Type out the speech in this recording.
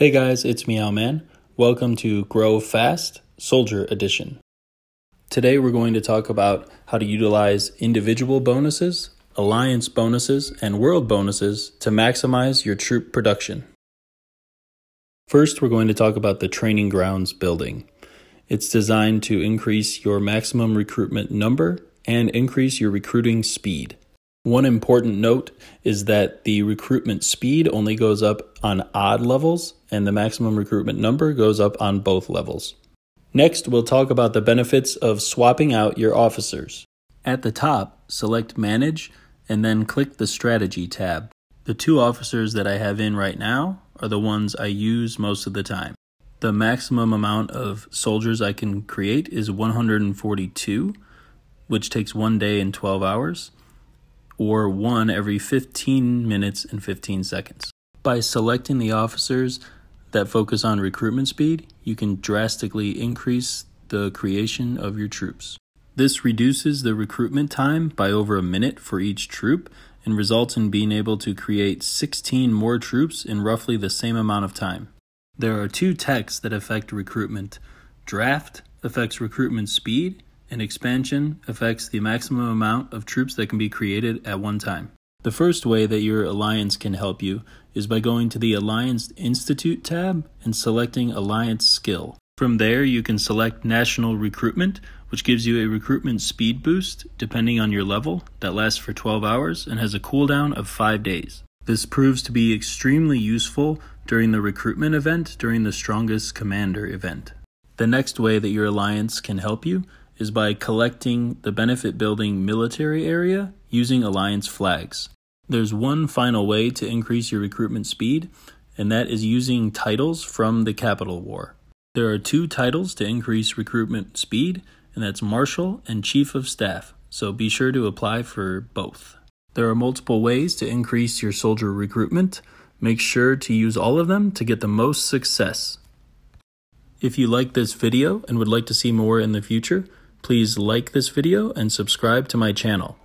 Hey guys, it's Meow Man. Welcome to Grow Fast Soldier Edition. Today we're going to talk about how to utilize individual bonuses, alliance bonuses, and world bonuses to maximize your troop production. First, we're going to talk about the training grounds building. It's designed to increase your maximum recruitment number and increase your recruiting speed. One important note is that the recruitment speed only goes up on odd levels, and the maximum recruitment number goes up on both levels. Next, we'll talk about the benefits of swapping out your officers. At the top, select Manage, and then click the Strategy tab. The two officers that I have in right now are the ones I use most of the time. The maximum amount of soldiers I can create is 142, which takes one day and 12 hours or one every 15 minutes and 15 seconds. By selecting the officers that focus on recruitment speed, you can drastically increase the creation of your troops. This reduces the recruitment time by over a minute for each troop and results in being able to create 16 more troops in roughly the same amount of time. There are two texts that affect recruitment draft affects recruitment speed, an expansion affects the maximum amount of troops that can be created at one time. The first way that your alliance can help you is by going to the Alliance Institute tab and selecting Alliance Skill. From there, you can select National Recruitment, which gives you a recruitment speed boost depending on your level that lasts for 12 hours and has a cooldown of 5 days. This proves to be extremely useful during the recruitment event during the Strongest Commander event. The next way that your alliance can help you is by collecting the benefit building military area using Alliance flags. There's one final way to increase your recruitment speed, and that is using titles from the Capital War. There are two titles to increase recruitment speed, and that's Marshal and Chief of Staff, so be sure to apply for both. There are multiple ways to increase your soldier recruitment. Make sure to use all of them to get the most success. If you like this video and would like to see more in the future, Please like this video and subscribe to my channel.